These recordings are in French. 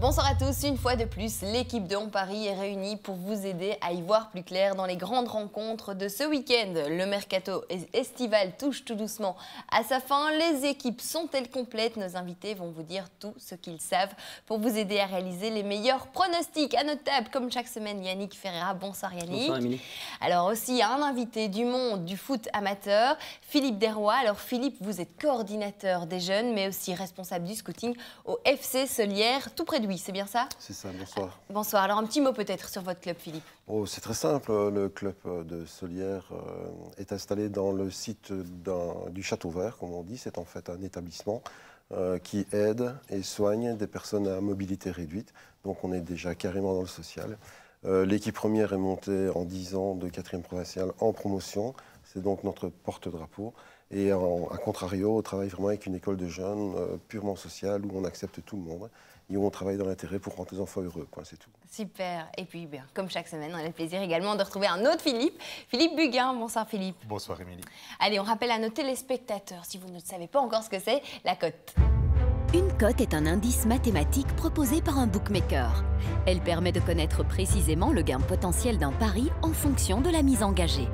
Bonsoir à tous, une fois de plus, l'équipe de On Paris est réunie pour vous aider à y voir plus clair dans les grandes rencontres de ce week-end. Le mercato estival touche tout doucement à sa fin, les équipes sont-elles complètes Nos invités vont vous dire tout ce qu'ils savent pour vous aider à réaliser les meilleurs pronostics. À notre table, comme chaque semaine, Yannick Ferreira. Bonsoir Yannick. Bonsoir Alors aussi, un invité du monde du foot amateur, Philippe Desrois. Alors Philippe, vous êtes coordinateur des jeunes, mais aussi responsable du scouting au FC Solière, tout près du oui, c'est bien ça C'est ça, bonsoir. Ah, bonsoir. Alors un petit mot peut-être sur votre club, Philippe. Oh, c'est très simple. Le club de Solière euh, est installé dans le site du Château Vert, comme on dit. C'est en fait un établissement euh, qui aide et soigne des personnes à mobilité réduite. Donc on est déjà carrément dans le social. Euh, l'équipe première est montée en 10 ans de 4e provinciale en promotion. C'est donc notre porte-drapeau. Et à contrario, on travaille vraiment avec une école de jeunes purement sociale où on accepte tout le monde et où on travaille dans l'intérêt pour rendre les enfants heureux. c'est tout. Super. Et puis, bien, comme chaque semaine, on a le plaisir également de retrouver un autre Philippe, Philippe Buguin. Bonsoir Philippe. Bonsoir Émilie. Allez, on rappelle à nos téléspectateurs, si vous ne savez pas encore ce que c'est, la cote. Une cote est un indice mathématique proposé par un bookmaker. Elle permet de connaître précisément le gain potentiel d'un pari en fonction de la mise engagée.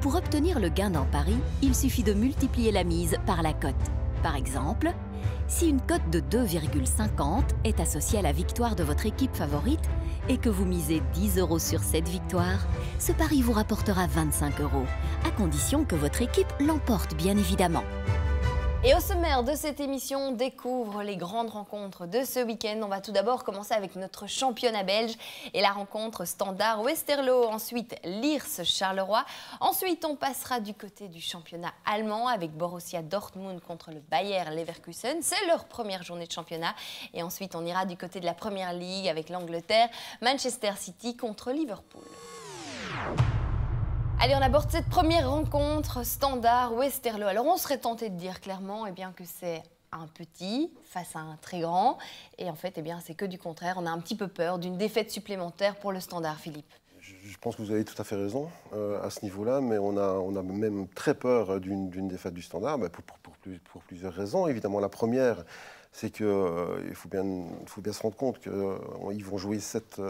Pour obtenir le gain d'un pari, il suffit de multiplier la mise par la cote. Par exemple, si une cote de 2,50 est associée à la victoire de votre équipe favorite et que vous misez 10 euros sur cette victoire, ce pari vous rapportera 25 euros, à condition que votre équipe l'emporte bien évidemment. Et au sommaire de cette émission, on découvre les grandes rencontres de ce week-end. On va tout d'abord commencer avec notre championnat belge et la rencontre standard Westerlo. Ensuite, l'IRS Charleroi. Ensuite, on passera du côté du championnat allemand avec Borussia Dortmund contre le Bayer Leverkusen. C'est leur première journée de championnat. Et ensuite, on ira du côté de la Première Ligue avec l'Angleterre, Manchester City contre Liverpool. Allez, on aborde cette première rencontre standard Westerlo. Alors, on serait tenté de dire clairement et eh bien, que c'est un petit face à un très grand. Et en fait, eh c'est que du contraire. On a un petit peu peur d'une défaite supplémentaire pour le standard, Philippe je pense que vous avez tout à fait raison euh, à ce niveau-là, mais on a, même très peur d'une défaite du standard bah, pour, plusieurs raisons. Évidemment, la première, c'est qu'il euh, faut, bien, se rendre compte qu'ils euh, vont jouer sept,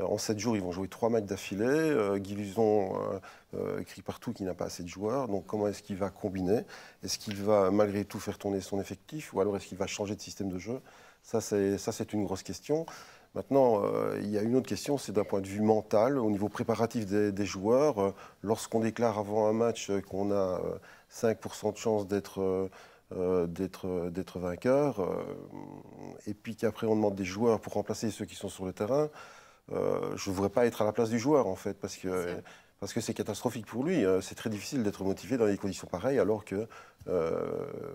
en 7 jours, ils vont jouer trois matchs d'affilée. Guilison écrit partout qu'il n'a pas assez de joueurs, donc comment est-ce qu'il va combiner Est-ce qu'il va malgré tout faire tourner son effectif ou alors est-ce qu'il va changer de système de jeu ça, c'est une grosse question. Maintenant, euh, il y a une autre question, c'est d'un point de vue mental, au niveau préparatif des, joueurs. Euh, lorsqu'on déclare avant un match euh, qu'on a 5% de chance d'être d'être vainqueur, et puis qu'après on demande des joueurs pour remplacer ceux qui sont sur le terrain, je ne voudrais pas être à la place du joueur en fait, parce que parce que c'est catastrophique pour lui. Euh, c'est très difficile d'être motivé dans des conditions pareilles alors que euh,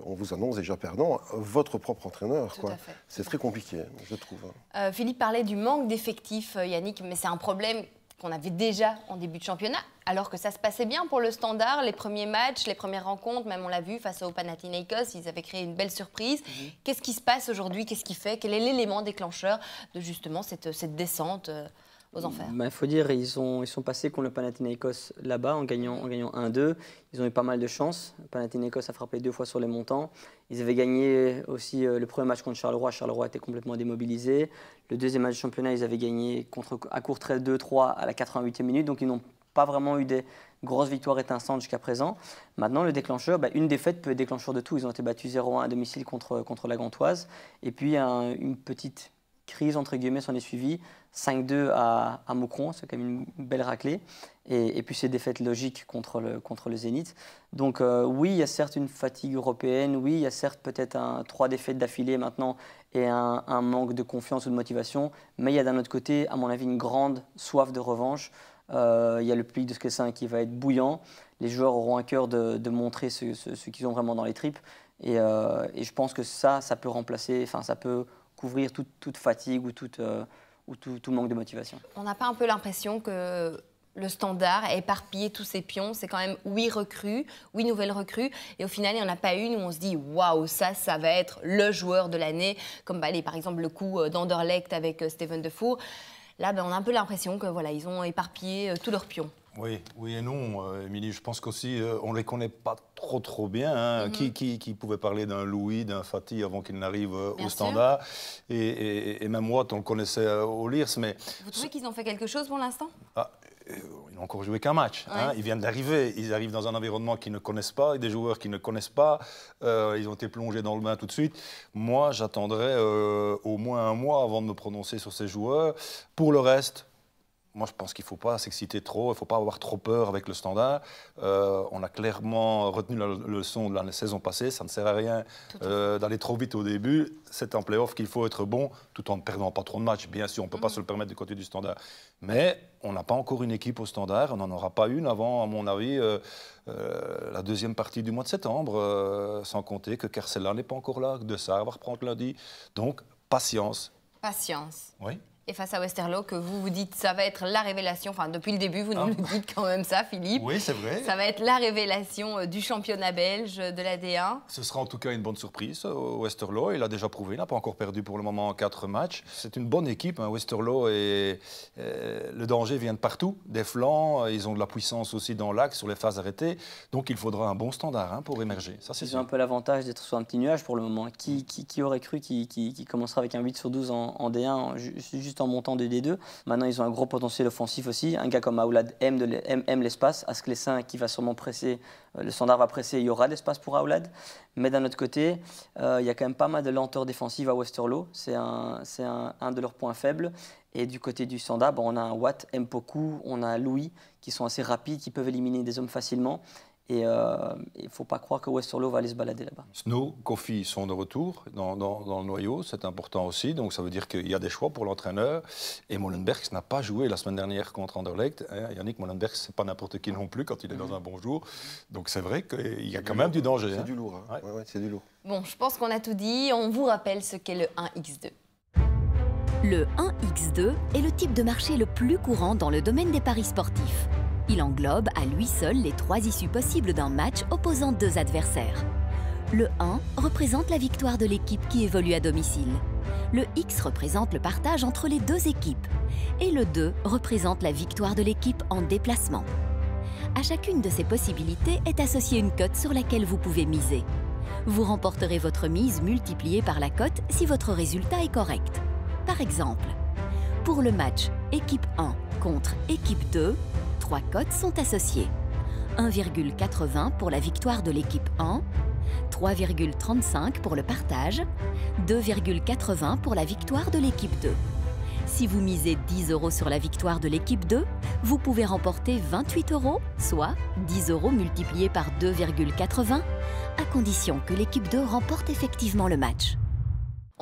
on vous annonce déjà perdant votre propre entraîneur. C'est très compliqué, je trouve. Euh, Philippe parlait du manque d'effectifs, Yannick, mais c'est un problème qu'on avait déjà en début de championnat, alors que ça se passait bien pour le standard, les premiers matchs, les premières rencontres, même on l'a vu face au Panathinaikos, ils avaient créé une belle surprise. Mhm. Qu'est-ce qui se passe aujourd'hui Qu'est-ce qui fait Quel est l'élément déclencheur de justement cette, cette descente aux enfers Il faut dire, ils, ont, ils sont passés contre le Panathinaikos là-bas en gagnant, en gagnant 1-2. Ils ont eu pas mal de chance. Panathinaikos a frappé deux fois sur les montants. Ils avaient gagné aussi euh, le premier match contre Charleroi. Charleroi était complètement démobilisé. Le deuxième match du championnat, ils avaient gagné contre, à trait 2-3 à la 88e minute. Donc ils n'ont pas vraiment eu des grosses victoires étincelantes jusqu'à présent. Maintenant, le déclencheur, bah, une défaite peut être déclencheur de tout. Ils ont été battus 0-1 à domicile contre, contre la Gantoise. Et puis une petite crise, entre guillemets, s'en est suivie. 5-2 à, à c'est quand même une belle raclée. Et, puis ces défaites logiques contre le, contre le Zénith. Donc euh, oui, il y a certes une fatigue européenne, oui, il y a certes peut-être trois défaites d'affilée maintenant et un, manque de confiance ou de motivation, mais il y a d'un autre côté, à mon avis, une grande soif de revanche. Euh, il y a le public de Skessin qui va être bouillant. Les joueurs auront à cœur de, montrer ce, ce, qu'ils ont vraiment dans les tripes. Et, euh, et je pense que ça, ça peut remplacer, enfin ça peut couvrir toute, fatigue ou, euh, ou tout, manque de motivation. On n'a pas un peu l'impression que le standard a éparpillé tous ses pions C'est quand même huit recrues, huit nouvelles recrues, et au final, il n'y en a pas une où on se dit waouh, ça, ça va être le joueur de l'année, comme bah, par exemple le coup euh, d'Anderlecht avec euh, Steven Defour. Là, ben, on a un peu l'impression que voilà, ils ont éparpillé tous leurs pions. Oui, oui et non, euh, Émilie. je pense qu'aussi, euh, on ne les connaît pas trop, trop bien. Hein. Mhm. qui, qui, pouvait parler d'un Louis, d'un Fatih avant qu'il n'arrive euh, au standard et, même Watt, on le connaissait au Lirs. Mais... Vous trouvez qu'ils ont fait quelque chose pour l'instant ah, ils n'ont encore joué qu'un match. Hein. Ils viennent d'arriver. Ils arrivent dans un environnement qu'ils ne connaissent pas, des joueurs qu'ils ne connaissent pas. ils ont été plongés dans le bain tout de suite. Moi, j'attendrai au moins un mois avant de me prononcer sur ces joueurs. Pour le reste, moi, je pense qu'il ne faut pas s'exciter trop, il ne faut pas avoir trop peur avec le standard. Euh, on a clairement retenu la leçon de la saison passée, ça ne sert à rien euh, d'aller trop vite au début. C'est en play-off qu'il faut être bon, tout en ne perdant pas trop de matchs. Bien sûr, on ne peut pas mm. se le permettre du côté du standard. Mais on n'a pas encore une équipe au standard, on n'en aura pas une avant, à mon avis, euh, la deuxième partie du mois de septembre, sans compter que Carcella n'est pas encore là, que De savoir va reprendre lundi. Donc, patience. Patience. Oui. Et face à Westerlo, que vous vous dites, ça va être la révélation. Enfin, depuis le début, vous ah. nous le dites quand même ça, Philippe. Oui, c'est vrai. Ça va être la révélation euh, du championnat belge euh, de la D1. Ce sera en tout cas une bonne surprise. Euh, Westerlo, il a déjà prouvé, il n'a pas encore perdu pour le moment en quatre matchs. C'est une bonne équipe. Hein. Westerlo et le danger vient de partout. Des flancs, ils ont de la puissance aussi dans l'axe, sur les phases arrêtées. Donc, il faudra un bon standard hein, pour émerger. Ça, c'est un peu l'avantage d'être sur un petit nuage pour le moment. Hein. Qui, qui, aurait cru qu'il qui, commencera avec un 8 sur 12 en, en D1 juste en montant de D2. Maintenant, ils ont un gros potentiel offensif aussi. Un gars comme Aoulad aime, l'espace. Asclesin qui va sûrement presser, euh, le standard va presser, il y aura de l'espace pour Aoulad. Mais d'un autre côté, euh, il y a quand même pas mal de lenteur défensive à Westerlo. C'est un, de leurs points faibles. Et du côté du standard, bon, on a un Watt, Mpoku, on a Louis qui sont assez rapides, qui peuvent éliminer des hommes facilement. Et euh, il ne faut pas croire que Westerlo va aller se balader là-bas. Snow, Kofi sont de retour dans, le noyau, c'est important aussi. Donc ça veut dire qu'il y a des choix pour l'entraîneur. Et Molenberg n'a pas joué la semaine dernière contre Anderlecht. Hein, Yannick ce n'est pas n'importe qui non plus quand il est dans un bon jour. Donc c'est vrai qu'il y a quand même du danger. C'est hein. du lourd. Hein. c'est du lourd. Bon, je pense qu'on a tout dit. On vous rappelle ce qu'est le 1x2. Le 1x2 est le type de marché le plus courant dans le domaine des paris sportifs. Il englobe à lui seul les trois issues possibles d'un match opposant deux adversaires. Le 1 représente la victoire de l'équipe qui évolue à domicile. Le X représente le partage entre les deux équipes. Et le 2 représente la victoire de l'équipe en déplacement. À chacune de ces possibilités est associée une cote sur laquelle vous pouvez miser. Vous remporterez votre mise multipliée par la cote si votre résultat est correct. Par exemple, pour le match équipe 1 contre équipe 2, trois cotes sont associées. 1,80 pour la victoire de l'équipe 1, 3,35 pour le partage, 2,80 pour la victoire de l'équipe 2. Si vous misez 10 euros sur la victoire de l'équipe 2, vous pouvez remporter 28 euros, soit 10 euros multipliés par 2,80, à condition que l'équipe 2 remporte effectivement le match.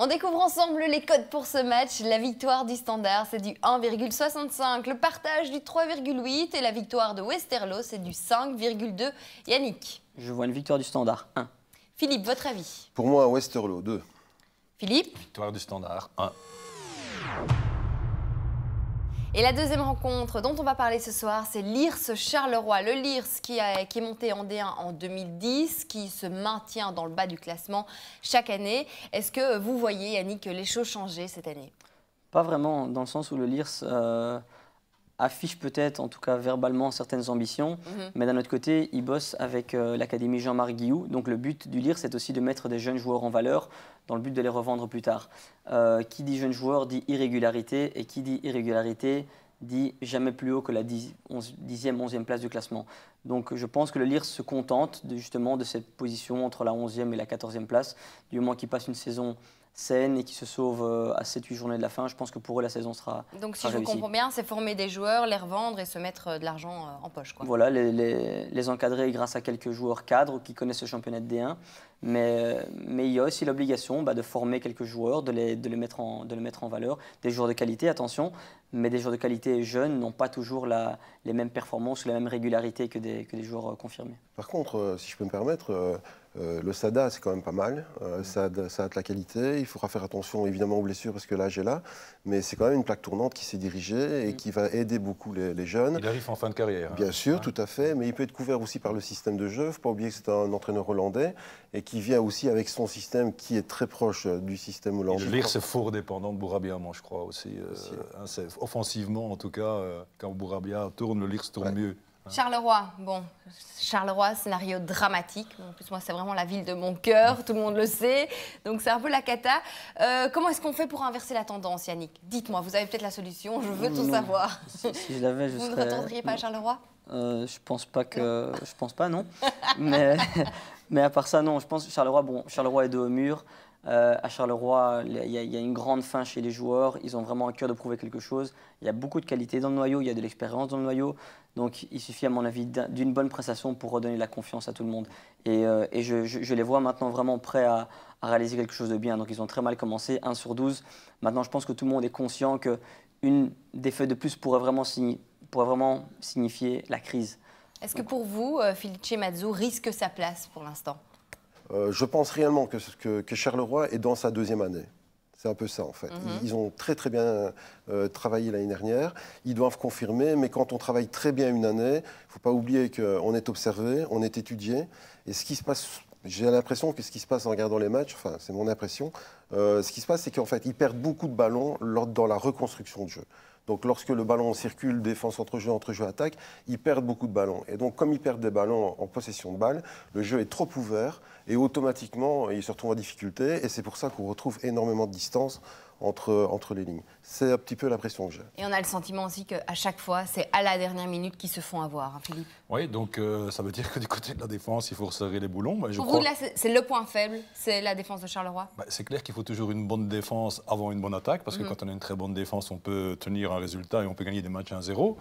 On découvre ensemble les codes pour ce match. La victoire du Standard, c'est du 1,65. Le partage, du 3,8. Et la victoire de Westerlo, c'est du 5,2. Yannick Je vois une victoire du Standard, 1. Philippe, votre avis Pour moi, Westerlo, 2. Philippe Victoire du Standard, 1. Et la deuxième rencontre dont on va parler ce soir, c'est l'IRS Charleroi. Le LIRS qui, est monté en D1 en 2010, qui se maintient dans le bas du classement chaque année. Est-ce que vous voyez, Yannick, les choses changer cette année Pas vraiment, dans le sens où le LIRS euh, affiche peut-être, en tout cas verbalement, certaines ambitions. Mhm. Mais d'un autre côté, il bosse avec euh, l'Académie Jean-Marc Guillou. Donc le but du LIRS, c'est aussi de mettre des jeunes joueurs en valeur dans le but de les revendre plus tard. Euh, qui dit jeune joueur dit irrégularité, et qui dit irrégularité dit jamais plus haut que la 10, e 11e place du classement. Donc je pense que le Lire se contente justement de cette position entre la 11e et la 14e place, du moment qu'il passe une saison saine et qui se sauve euh, à 7-8 journées de la fin. Je pense que pour eux, la saison sera Donc si je comprends bien, c'est former des joueurs, les revendre et se mettre euh, de l'argent en poche. Quoi. Voilà, les, les encadrer grâce à quelques joueurs cadres qui connaissent le championnat de D1. Mais, mais il y a aussi l'obligation bah, de former quelques joueurs, de les, de mettre en, de les mettre en valeur. Des joueurs de qualité, attention, mais des joueurs de qualité jeunes n'ont pas toujours la, les mêmes performances ou la même régularité que des, que des joueurs euh, confirmés. Par contre, euh, si je peux me permettre, euh, euh, le SADA, c'est quand même pas mal. ça, ça, a de la qualité. Il faudra faire attention évidemment aux blessures parce que l'âge est là. Mais c'est quand même une plaque tournante qui s'est dirigée et qui va aider beaucoup les, jeunes. Il arrive en fin de carrière. Hein. Bien sûr, tout à fait. Mais il peut être couvert aussi par le système de jeu. Il ne faut pas oublier que c'est un entraîneur hollandais et qui vient aussi avec son système qui est très proche euh, du système hollandais. Le lire, c'est fort dépendant de Bourabia, moi, je crois aussi. Euh, hein, offensivement, en tout cas, quand Bourabia tourne, le Lire tourne mieux. Charleroi, bon, Charleroi, scénario dramatique. En plus, moi, c'est vraiment la ville de mon cœur, tout le monde le sait. Donc, c'est un peu la cata. Euh, comment est-ce qu'on fait pour inverser la tendance, Yannick Dites-moi, vous avez peut-être la solution, je veux tout savoir. Si, je l'avais, je Vous ne retourneriez pas à Charleroi euh, Je pense pas que. Je pense pas, non. mais, à part ça, non. Je pense que Charleroi, bon, Charleroi est de haut mur. Euh, à Charleroi, il y, a une grande fin chez les joueurs. Ils ont vraiment à cœur de prouver quelque chose. Il y a beaucoup de qualités dans le noyau. Il y a de l'expérience dans le noyau. Donc il suffit, à mon avis, d'une bonne prestation pour redonner la confiance à tout le monde. Et, euh, je, les vois maintenant vraiment prêts à, réaliser quelque chose de bien. Donc ils ont très mal commencé, 1 sur 12. Maintenant, je pense que tout le monde est conscient qu'une une défaite de plus pourrait vraiment, signifier la crise. Est-ce que pour vous, euh, Felice Mazzu risque sa place pour l'instant euh, Je pense réellement que, que, que Charleroi est dans sa deuxième année. C'est un peu ça en fait. Mhm. Ils ont très très bien euh, travaillé l'année dernière. Ils doivent confirmer, mais quand on travaille très bien une année, il ne faut pas oublier qu'on est observé, on est étudié. Et ce qui se passe, j'ai l'impression que ce qui se passe en regardant les matchs, enfin c'est mon impression, euh, ce qui se passe c'est qu'en fait ils perdent beaucoup de ballons lors, dans la reconstruction de jeu. Donc lorsque le ballon circule, défense entre jeu, entre jeu, attaque, ils perdent beaucoup de ballons. Et donc comme ils perdent des ballons en possession de balle, le jeu est trop ouvert et automatiquement ils se retrouvent en difficulté. Et c'est pour ça qu'on retrouve énormément de distance entre, entre les lignes. C'est un petit peu l'impression que j'ai. Et on a le sentiment aussi qu'à chaque fois, c'est à la dernière minute qu'ils se font avoir, hein, Philippe. Oui, donc euh, ça veut dire que du côté de la défense, il faut resserrer les boulons. je Pour vous, c'est le point faible, c'est la défense de Charleroi bah, C'est clair qu'il faut toujours une bonne défense avant une bonne attaque, parce que mm. quand on a une très bonne défense, on peut tenir un résultat et on peut gagner des matchs à 0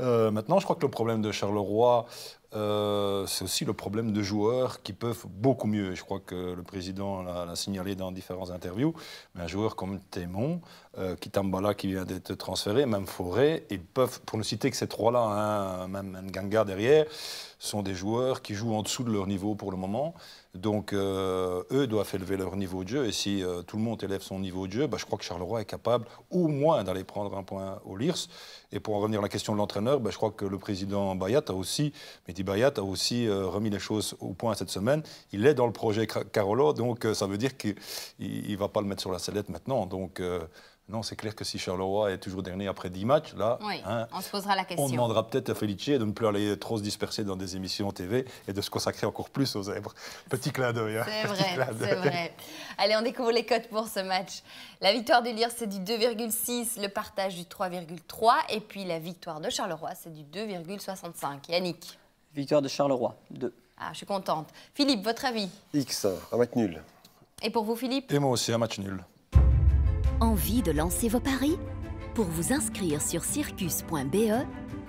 euh, maintenant, je crois que le problème de Charleroi, euh, c'est aussi le problème de joueurs qui peuvent beaucoup mieux. Je crois que le président l'a signalé dans différentes interviews. Mais un joueur comme Témon, euh, Kitambala qui vient d'être transféré, même Forêt, ils peuvent, pour ne citer que ces trois-là, hein, même Nganga derrière, sont des joueurs qui jouent en dessous de leur niveau pour le moment. Donc, euh, eux doivent élever leur niveau de jeu. Et si euh, tout le monde élève son niveau de jeu, bah, je crois que Charleroi est capable au moins d'aller prendre un point au LIRS. Et pour en revenir à la question de l'entraîneur, bah, je crois que le président Bayat a aussi, Mehdi Bayat a aussi euh, remis les choses au point cette semaine. Il est dans le projet Carolo, donc ça veut dire qu'il ne va pas le mettre sur la sellette maintenant. Donc, non, c'est clair que si Charleroi est toujours dernier après 10 matchs, là, hein, on se posera la question. On demandera peut-être à Felice de ne plus aller trop se disperser dans des émissions TV et de se consacrer encore plus aux zèbres. Petit clin d'œil. Hein. c'est vrai, c'est vrai. Allez, on découvre les codes pour ce match. La victoire du lyre c'est du 2,6, le partage du 3,3 et puis la victoire de Charleroi, c'est du 2,65. Yannick Victoire de Charleroi, 2. Ah, je suis contente. Philippe, votre avis X, un match nul. Et pour vous, Philippe Et moi aussi, un match nul. Envie de lancer vos paris Pour vous inscrire sur circus.be,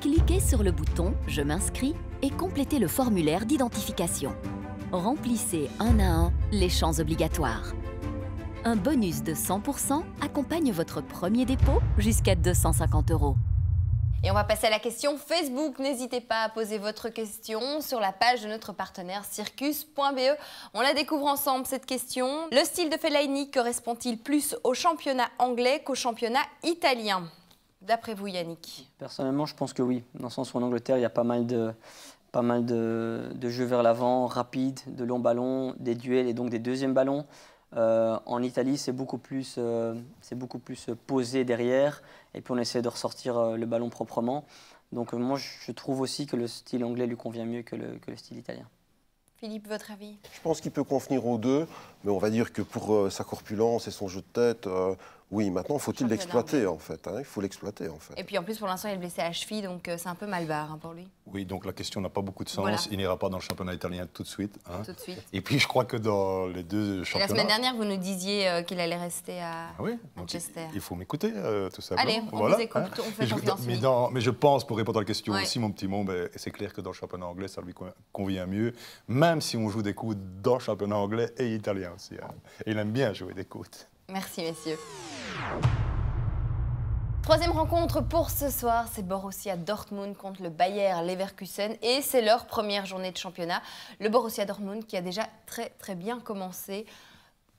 cliquez sur le bouton « Je m'inscris » et complétez le formulaire d'identification. Remplissez un à un les champs obligatoires. Un bonus de 100% accompagne votre premier dépôt jusqu'à 250 euros. Et on va passer à la question Facebook. N'hésitez pas à poser votre question sur la page de notre partenaire circus.be. On la découvre ensemble cette question. Le style de Fellaini correspond-il plus au championnat anglais qu'au championnat italien D'après vous, Yannick Personnellement, je pense que oui. Dans le sens où en Angleterre, il y a pas mal de, pas mal de, jeux vers l'avant, rapides, de longs ballons, des duels et donc des deuxièmes ballons. Euh, en Italie, c'est beaucoup euh, c'est beaucoup plus posé derrière et puis on essaie de ressortir euh, le ballon proprement. Donc euh, moi, je trouve aussi que le style anglais lui convient mieux que le, style italien. Philippe, votre avis Je pense qu'il peut convenir aux deux, mais on va dire que pour euh, sa corpulence et son jeu de tête, oui, maintenant, faut-il l'exploiter, en fait. Hein, il faut l'exploiter, en fait. Et puis, en plus, pour l'instant, il est blessé à cheville, donc euh, c'est un peu mal hein, pour lui. Oui, donc la question n'a pas beaucoup de sens. Il n'ira pas dans le championnat italien tout de suite. Hein. Tout de suite. Et puis, je crois que dans les deux championnats... la semaine dernière, vous nous disiez euh, qu'il allait rester à ah oui, Manchester. Il, faut m'écouter, euh, tout simplement. Allez, on vous écoute, on fait confiance. Mais, je pense, pour répondre à la question aussi, mon petit mot, ben, c'est clair que dans le championnat anglais, ça lui convient mieux, même si on joue des coups dans le championnat anglais et italien aussi. Et il aime bien jouer des coups. Merci, messieurs. Troisième rencontre pour ce soir, c'est Borussia Dortmund contre le Bayer Leverkusen et c'est leur première journée de championnat. Le Borussia Dortmund qui a déjà très très bien commencé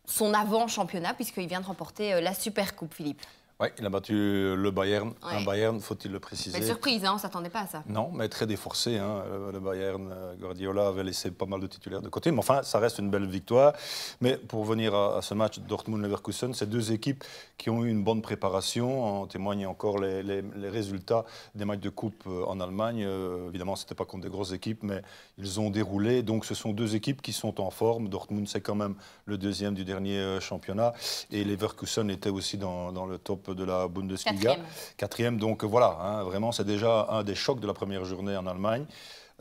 son avant-championnat puisqu'il vient de remporter euh, la Super Coupe, Philippe. Oui, il a battu le Bayern. Un Bayern, faut-il le préciser. Belle surprise, hein, on ne s'attendait pas à ça. Non, mais très déforcé. Hein. le Bayern, euh, Guardiola avait laissé pas mal de titulaires de côté. Mais enfin, ça reste une belle victoire. Mais pour venir à, ce match Dortmund-Leverkusen, ces deux équipes qui ont eu une bonne préparation, en témoignent encore les, résultats des matchs de coupe euh, en Allemagne. Euh, évidemment, ce n'était pas contre des grosses équipes, mais ils ont déroulé. Donc, ce sont deux équipes qui sont en forme. Dortmund, c'est quand même le deuxième du dernier championnat. Et Leverkusen était aussi dans le top de la Bundesliga. Quatrième. donc voilà, hein, vraiment, c'est déjà un des chocs de la première journée en Allemagne.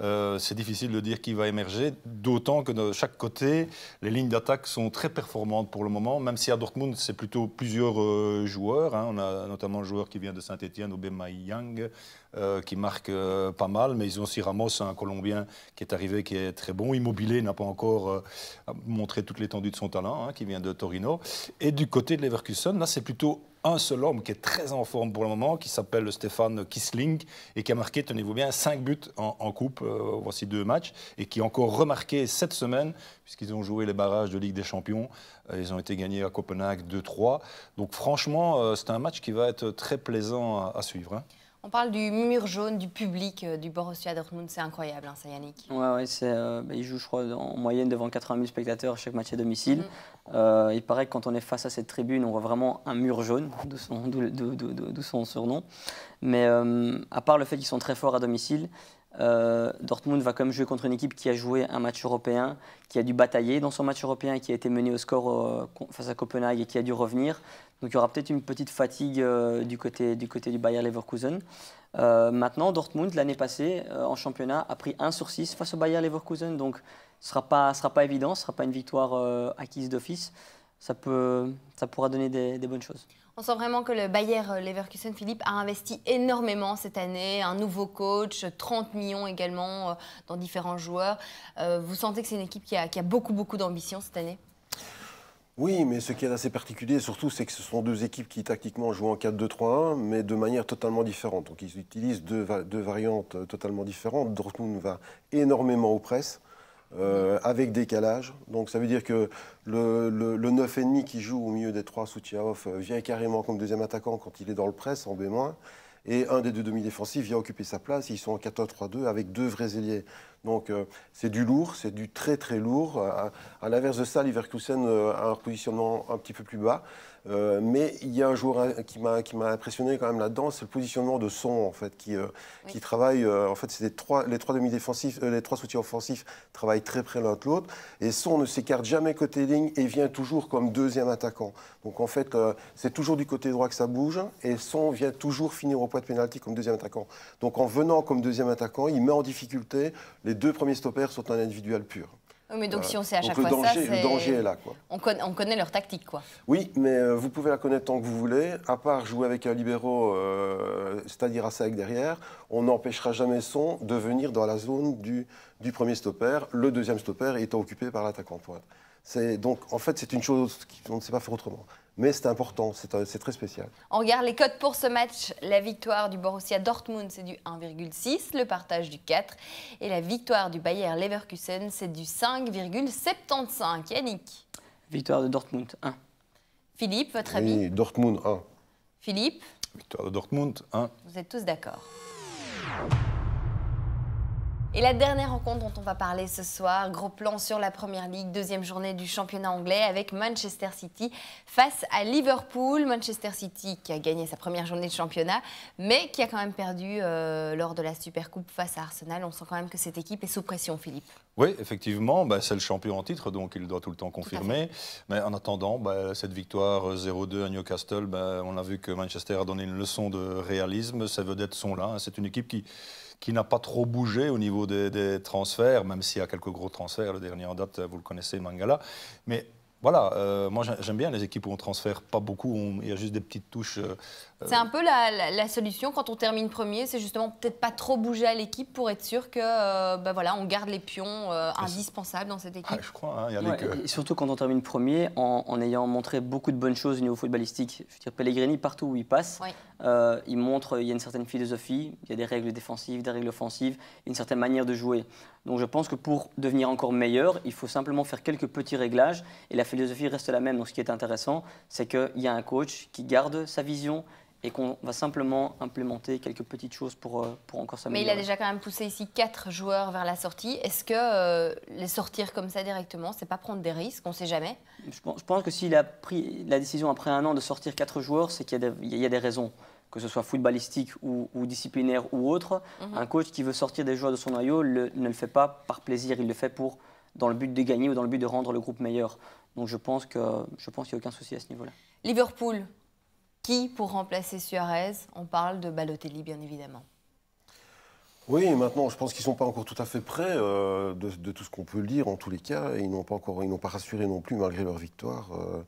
Euh, c'est difficile de dire qui va émerger, d'autant que de chaque côté, les lignes d'attaque sont très performantes pour le moment, même si à Dortmund, c'est plutôt plusieurs euh, joueurs. Hein. On a notamment le joueur qui vient de Saint-Etienne, Obema Young euh, qui marque pas mal, mais ils ont aussi Ramos, un Colombien qui est arrivé, qui est très bon. Immobilier n'a pas encore montré toute l'étendue de son talent, hein, qui vient de Torino. Et du côté de Leverkusen, là, c'est plutôt un seul homme qui est très en forme pour le moment, qui s'appelle Stéphane Kisling, et qui a marqué, tenez-vous bien, 5 buts en, coupe, euh, voici deux matchs, et qui a encore remarqué cette semaine, puisqu'ils ont joué les barrages de Ligue des Champions, euh, ils ont été gagnés à Copenhague 2-3. Donc franchement, euh, c'est un match qui va être très plaisant à, suivre. Hein. On parle du mur jaune, du public euh, du Borussia Dortmund, c'est incroyable, hein, ça Yannick. Oui, ouais euh, bah, ils je crois, en moyenne devant 80 000 spectateurs chaque match à domicile. Mm. Euh, il paraît que quand on est face à cette tribune, on voit vraiment un mur jaune, d'où son, son, surnom. Mais à part le fait qu'ils sont très forts à domicile, Dortmund va comme jouer contre une équipe qui a joué un match européen, qui a dû batailler dans son match européen, qui a été mené au score face à Copenhague et qui a dû revenir. Donc il y aura peut-être une petite fatigue euh, du, côté, du côté du Bayer Leverkusen. Euh, maintenant, Dortmund, l'année passée, euh, en championnat, a pris 1 sur 6 face au Bayer Leverkusen. Donc ce ne sera pas, sera pas évident, ce ne sera pas une victoire acquise d'office. Ça, peut, ça pourra donner des, bonnes choses. On sent vraiment que le Bayer Leverkusen, Philippe, a investi énormément cette année. Un nouveau coach, 30 millions également dans différents joueurs. Vous sentez que c'est une équipe qui a, qui a beaucoup, beaucoup d'ambition cette année oui, mais ce qui est assez particulier surtout, c'est que ce sont deux équipes qui tactiquement jouent en 4-2-3-1, mais de manière totalement différente. Donc ils utilisent deux, deux variantes euh, totalement différentes. Dortmund va énormément aux presses. Euh, avec décalage. Donc ça veut dire que le, le, le 9,5 qui joue au milieu des trois sous off euh, vient carrément comme deuxième attaquant quand il est dans le press en B-. Et un des deux demi-défensifs vient occuper sa place. Ils sont en 4-3-2 avec deux vrais ailiers. Donc euh, c'est du lourd, c'est du très très lourd. À, l'inverse de ça, Leverkusen euh, a un positionnement un petit peu plus bas. Euh, mais il y a un joueur qui m'a qui m'a impressionné quand même là-dedans, c'est le positionnement de Son en fait qui qui travaille. en fait, c'est les trois les trois demi défensifs, les trois soutiens offensifs travaillent très près l'un de l'autre. Et Son ne s'écarte jamais côté ligne et vient toujours comme deuxième attaquant. Donc en fait, c'est toujours du côté droit que ça bouge et Son vient toujours finir au point de pénalty comme deuxième attaquant. Donc en venant comme deuxième attaquant, il met en difficulté les les deux premiers stoppers sont un individuel pur. mais donc si on sait à chaque fois danger, ça, le danger est là. On, connaît, leur tactique, quoi. Oui, mais euh, vous pouvez la connaître tant que vous voulez. À part jouer avec un libéraux, euh, c'est-à-dire à sec derrière, on n'empêchera jamais son de venir dans la zone du, du premier stopper, le deuxième stopper étant occupé par l'attaquant pointe. Donc en fait, c'est une chose qu'on ne sait pas faire autrement. Mais c'est important, c'est euh, très spécial. On regarde les codes pour ce match. La victoire du Borussia Dortmund, c'est du 1,6, le partage du 4. Et la victoire du Bayer Leverkusen, c'est du 5,75. Yannick Victoire de Dortmund, 1. Philippe, votre ami. oui, Dortmund, 1. Philippe Victoire de Dortmund, 1. Vous êtes tous d'accord. Et la dernière rencontre dont on va parler ce soir, gros plan sur la Première Ligue, deuxième journée du championnat anglais avec Manchester City face à Liverpool. Manchester City qui a gagné sa première journée de championnat, mais qui a quand même perdu euh, lors de la Super Coupe face à Arsenal. On sent quand même que cette équipe est sous pression, Philippe. Oui, effectivement, bah, c'est le champion en titre, donc il doit tout le temps confirmer. mais en attendant, bah, cette victoire 0-2 euh, à Newcastle, bah, on a vu que Manchester a donné une leçon de réalisme. Ses vedettes sont là. Hein. C'est une équipe qui qui n'a pas trop bougé au niveau des, transferts, même s'il y a quelques gros transferts. Le dernier en date, vous le connaissez, Mangala. Mais voilà, euh, moi j'aime bien les équipes où on transfère pas beaucoup, il y a juste des petites touches euh, c'est un peu la, solution quand on termine premier, c'est justement peut-être pas trop bouger à l'équipe pour être sûr que euh, bah voilà, on garde les pions euh, ah, indispensables dans cette ah, équipe. je crois, hein, y a et surtout quand on termine premier, en, ayant montré beaucoup de bonnes choses au niveau footballistique. Je veux dire, Pellegrini, partout où il passe, euh, il montre, il y a une certaine philosophie, il y a des règles défensives, des règles offensives, une certaine manière de jouer. Donc je pense que pour devenir encore meilleur, il faut simplement faire quelques petits réglages et la philosophie reste la même. Donc ce qui est intéressant, c'est qu'il y a un coach qui garde sa vision et qu'on va simplement implémenter quelques petites choses pour, euh, pour encore s'améliorer. Mais il a déjà quand même poussé ici quatre joueurs vers la sortie. Est-ce que euh, les sortir comme ça directement, c'est pas prendre des risques On ne sait jamais. Je pense, que s'il a pris la décision après un an de sortir quatre joueurs, c'est qu'il y, a des raisons, que ce soit footballistique ou, disciplinaire ou autre. Mhm. Un coach qui veut sortir des joueurs de son noyau ne le fait pas par plaisir, il le fait pour dans le but de gagner ou dans le but de rendre le groupe meilleur. Donc je pense qu'il n'y a aucun souci à ce niveau-là. Liverpool, qui pour remplacer Suarez On parle de Balotelli, bien évidemment. Oui, maintenant, je pense qu'ils ne sont pas encore tout à fait prêts euh, de, tout ce qu'on peut lire en tous les cas. Ils n'ont pas encore, ils n'ont pas rassuré non plus malgré leur victoire. Euh,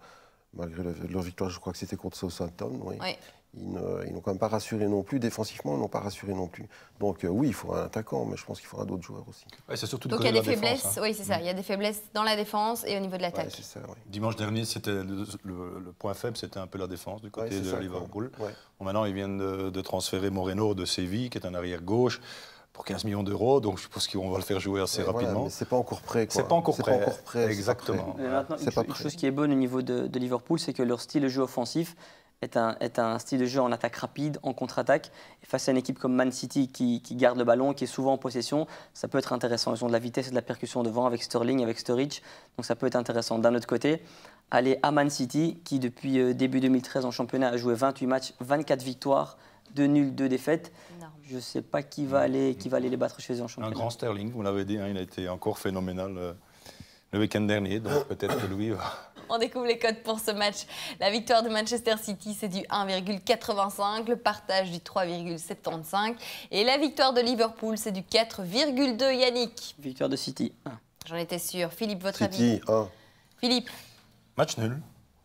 malgré leur, victoire, je crois que c'était contre Southampton. Oui. oui. Ils n'ont quand même pas rassuré non plus. Défensivement, ils n'ont pas rassuré non plus. Donc euh, oui, il faudra un attaquant, mais je pense qu'il faudra d'autres joueurs aussi. Ouais, surtout Donc il y a des faiblesses, hein. oui, c'est ça. Il y a des faiblesses dans la défense et au niveau de l'attaque. Ouais, oui. Dimanche dernier, c'était le, point faible, c'était un peu la défense du côté de Liverpool. maintenant, ils viennent de, transférer Moreno de Séville, qui est un arrière-gauche pour 15 millions d'euros, donc je pense qu'on va le faire jouer assez rapidement. c'est pas encore prêt. C'est pas encore prêt. prêt exactement. c'est pas prêt. chose qui est bonne au niveau de, de Liverpool, c'est que leur style de jeu offensif est un, style de jeu en attaque rapide, en contre-attaque. face à une équipe comme Man City qui, garde le ballon, qui est souvent en possession, ça peut être intéressant. Ils ont de la vitesse et de la percussion devant avec Sterling, avec Sturridge. Donc ça peut être intéressant. D'un autre côté, aller à Man City qui, depuis euh, début 2013 en championnat, a joué 28 matchs, 24 victoires, 2 nuls, 2 défaites. Je ne sais pas qui va, aller, qui va aller les battre chez les en Un grand Sterling, vous l'avez dit, hein, il a été encore phénoménal euh, le week-end dernier. Donc peut-être que lui... On découvre les codes pour ce match. La victoire de Manchester City, c'est du 1,85. Le partage du 3,75. Et la victoire de Liverpool, c'est du 4,2. Yannick Victoire de City, J'en étais sûr. Philippe, votre City, 1. Philippe Match nul,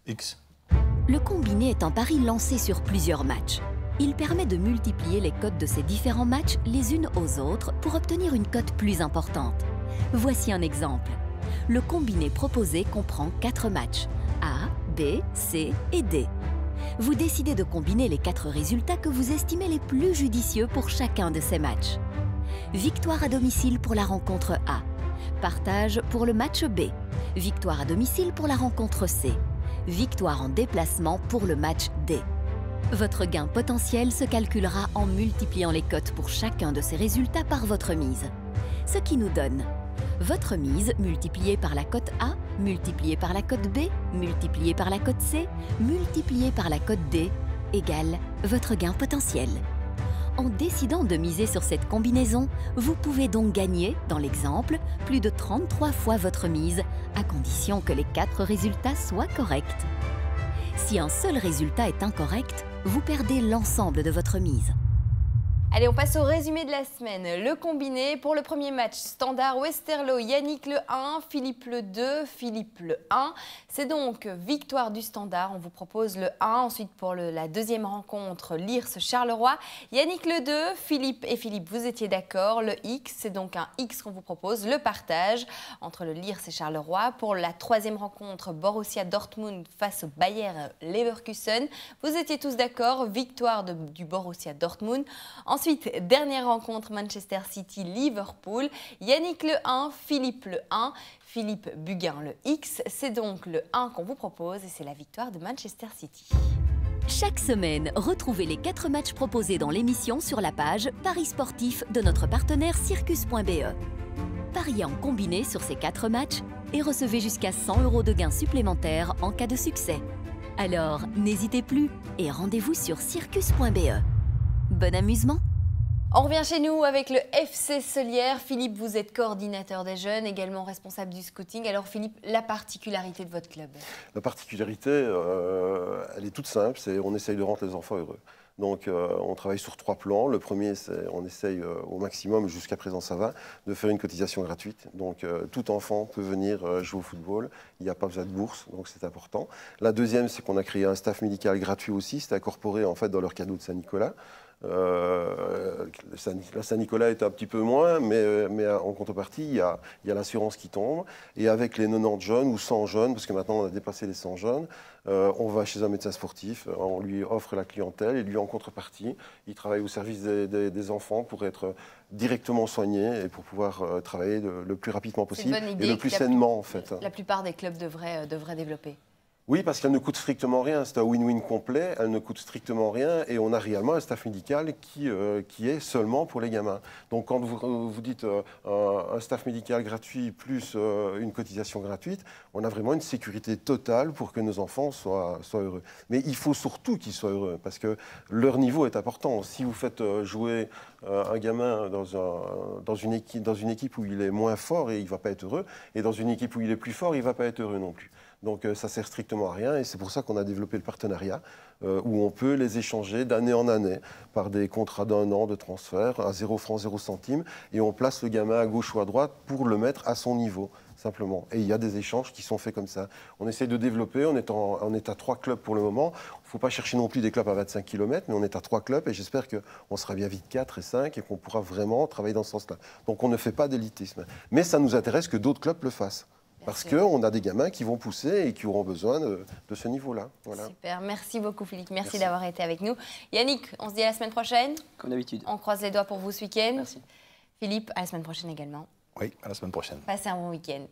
X. Le combiné est un pari lancé sur plusieurs matchs. Il permet de multiplier les cotes de ces différents matchs les unes aux autres pour obtenir une cote plus importante. Voici un exemple. Le combiné proposé comprend 4 matchs A, B, C et D. Vous décidez de combiner les quatre résultats que vous estimez les plus judicieux pour chacun de ces matchs. Victoire à domicile pour la rencontre A. Partage pour le match B. Victoire à domicile pour la rencontre C. Victoire en déplacement pour le match D. Votre gain potentiel se calculera en multipliant les cotes pour chacun de ces résultats par votre mise. Ce qui nous donne votre mise multipliée par la cote A, multipliée par la cote B, multipliée par la cote C, multipliée par la cote D, égale votre gain potentiel. En décidant de miser sur cette combinaison, vous pouvez donc gagner, dans l'exemple, plus de 33 fois votre mise, à condition que les quatre résultats soient corrects. Si un seul résultat est incorrect, vous perdez l'ensemble de votre mise. Allez, on passe au résumé de la semaine. Le combiné pour le premier match standard Westerlo, Yannick le 1, Philippe le 2, Philippe le 1. C'est donc victoire du standard, on vous propose le 1. Ensuite pour la deuxième rencontre, lyrs Charleroi, Yannick le 2, Philippe et Philippe, vous étiez d'accord. Le X, c'est donc un X qu'on vous propose, le partage entre le Lyrs et Charleroi. Pour la troisième rencontre, Borussia Dortmund face au Bayer Leverkusen, vous étiez tous d'accord, victoire du Borussia Dortmund. Ensuite, dernière rencontre Manchester City-Liverpool. Yannick le 1, Philippe le 1, Philippe Buguin le X. C'est donc le 1 qu'on vous propose et c'est la victoire de Manchester City. Chaque semaine, retrouvez les 4 matchs proposés dans l'émission sur la page Paris Sportif de notre partenaire circus.be. Pariez en combiné sur ces 4 matchs et recevez jusqu'à 100 euros de gains supplémentaires en cas de succès. Alors, n'hésitez plus et rendez-vous sur circus.be. Bon amusement on revient chez nous avec le FC Solière. Philippe, vous êtes coordinateur des jeunes, également responsable du scouting. Alors Philippe, la particularité de votre club La particularité, euh, elle est toute simple, c'est on essaye de rendre les enfants heureux. Donc euh, on travaille sur trois plans. Le premier, c'est on essaye euh, au maximum, jusqu'à présent ça va, de faire une cotisation gratuite. Donc tout enfant peut venir jouer au football. Il n'y a pas besoin de bourse, donc c'est important. La deuxième, c'est qu'on a créé un staff médical gratuit aussi. C'est incorporé en fait dans leur cadeau de Saint-Nicolas. Euh, Saint-Nicolas est un petit peu moins, mais, euh, euh, en contrepartie, il y a, l'assurance qui tombe. Et avec les 90 jeunes ou 100 jeunes, parce que maintenant on a dépassé les 100 jeunes, on va chez un médecin sportif, on lui offre la clientèle, et lui en contrepartie, il travaille au service des, enfants pour être directement soigné et pour pouvoir travailler le plus rapidement possible et le plus sainement en fait. La plupart des clubs devraient développer. Oui, parce qu'elle ne coûte strictement rien. C'est un win-win complet. Elle ne coûte strictement rien. Et on a réellement un staff médical qui, euh, qui est seulement pour les gamins. Donc quand vous, euh, vous dites euh, un, staff médical gratuit plus une cotisation gratuite, on a vraiment une sécurité totale pour que nos enfants soient, soient heureux. Mais il faut surtout qu'ils soient heureux, parce que leur niveau est important. Si vous faites jouer un gamin dans, dans, une équipe, dans une équipe où il est moins fort, et il ne va pas être heureux. Et dans une équipe où il est plus fort, il ne va pas être heureux non plus. Donc euh, ça sert strictement à rien et c'est pour ça qu'on a développé le partenariat euh, où on peut les échanger d'année en année par des contrats d'un an de transfert à 0 francs 0 centimes et on place le gamin à gauche ou à droite pour le mettre à son niveau simplement. Et il y a des échanges qui sont faits comme ça. On essaie de développer, on est, en, on est à trois clubs pour le moment. Il ne faut pas chercher non plus des clubs à 25 km, mais on est à trois clubs et j'espère qu'on sera bien vite 4 et 5 et qu'on pourra vraiment travailler dans ce sens-là. Donc on ne fait pas d'élitisme. Mais ça nous intéresse que d'autres clubs le fassent. Parce qu'on a des gamins qui vont pousser et qui auront besoin de, ce niveau-là. Voilà. Super, merci beaucoup Philippe, merci, d'avoir été avec nous. Yannick, on se dit à la semaine prochaine. Comme d'habitude. On croise les doigts pour vous ce week-end. Merci. Philippe, à la semaine prochaine également. Oui, à la semaine prochaine. Passez un bon week-end.